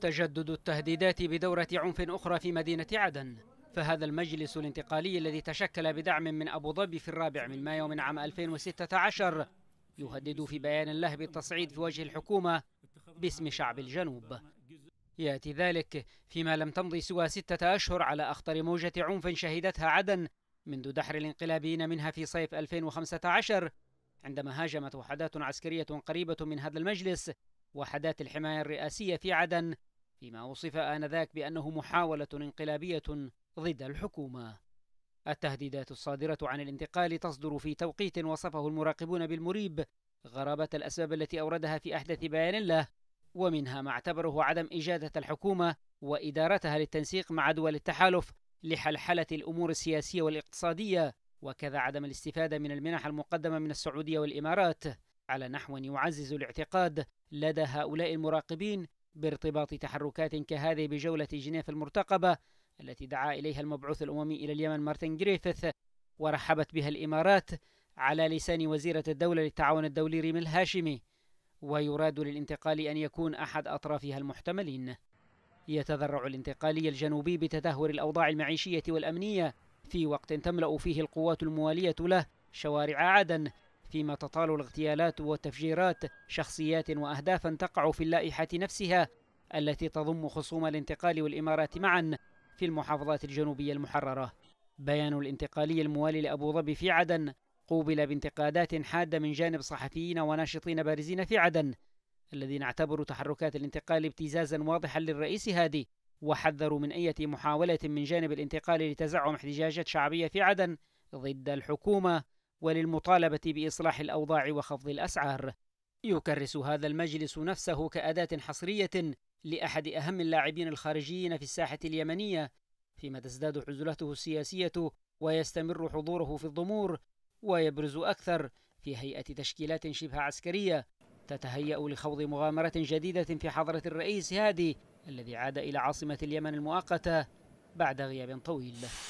تجدد التهديدات بدورة عنف أخرى في مدينة عدن فهذا المجلس الانتقالي الذي تشكل بدعم من أبو ظبي في الرابع من مايو من عام 2016 يهدد في بيان له بالتصعيد في وجه الحكومة باسم شعب الجنوب يأتي ذلك فيما لم تمضي سوى ستة أشهر على أخطر موجة عنف شهدتها عدن منذ دحر الانقلابيين منها في صيف 2015 عندما هاجمت وحدات عسكرية قريبة من هذا المجلس وحدات الحماية الرئاسية في عدن فيما وصف آنذاك بأنه محاولة انقلابية ضد الحكومة. التهديدات الصادرة عن الانتقال تصدر في توقيت وصفه المراقبون بالمريب غرابة الأسباب التي أوردها في أحدث بيان له ومنها ما اعتبره عدم إجادة الحكومة وإدارتها للتنسيق مع دول التحالف لحلحلة الأمور السياسية والاقتصادية وكذا عدم الاستفادة من المنح المقدمة من السعودية والإمارات على نحو يعزز الاعتقاد لدى هؤلاء المراقبين بارتباط تحركات كهذه بجولة جنيف المرتقبة التي دعا إليها المبعوث الأممي إلى اليمن مارتن جريفيث ورحبت بها الإمارات على لسان وزيرة الدولة للتعاون الدولي ريم الهاشمي ويراد للانتقال أن يكون أحد أطرافها المحتملين يتذرع الانتقالي الجنوبي بتدهور الأوضاع المعيشية والأمنية في وقت تملأ فيه القوات الموالية له شوارع عدن فيما تطال الاغتيالات والتفجيرات شخصيات وأهدافا تقع في اللائحة نفسها التي تضم خصوم الانتقال والإمارات معا في المحافظات الجنوبية المحررة بيان الانتقالي الموالي لأبو ظبي في عدن قوبل بانتقادات حادة من جانب صحفيين وناشطين بارزين في عدن الذين اعتبروا تحركات الانتقال ابتزازا واضحا للرئيس هادي وحذروا من أي محاولة من جانب الانتقال لتزعم احتجاجات شعبية في عدن ضد الحكومة وللمطالبة بإصلاح الأوضاع وخفض الأسعار. يكرس هذا المجلس نفسه كأداة حصرية لأحد أهم اللاعبين الخارجيين في الساحة اليمنية، فيما تزداد عزلته السياسية ويستمر حضوره في الضمور ويبرز أكثر في هيئة تشكيلات شبه عسكرية تتهيأ لخوض مغامرة جديدة في حضرة الرئيس هادي الذي عاد إلى عاصمة اليمن المؤقتة بعد غياب طويل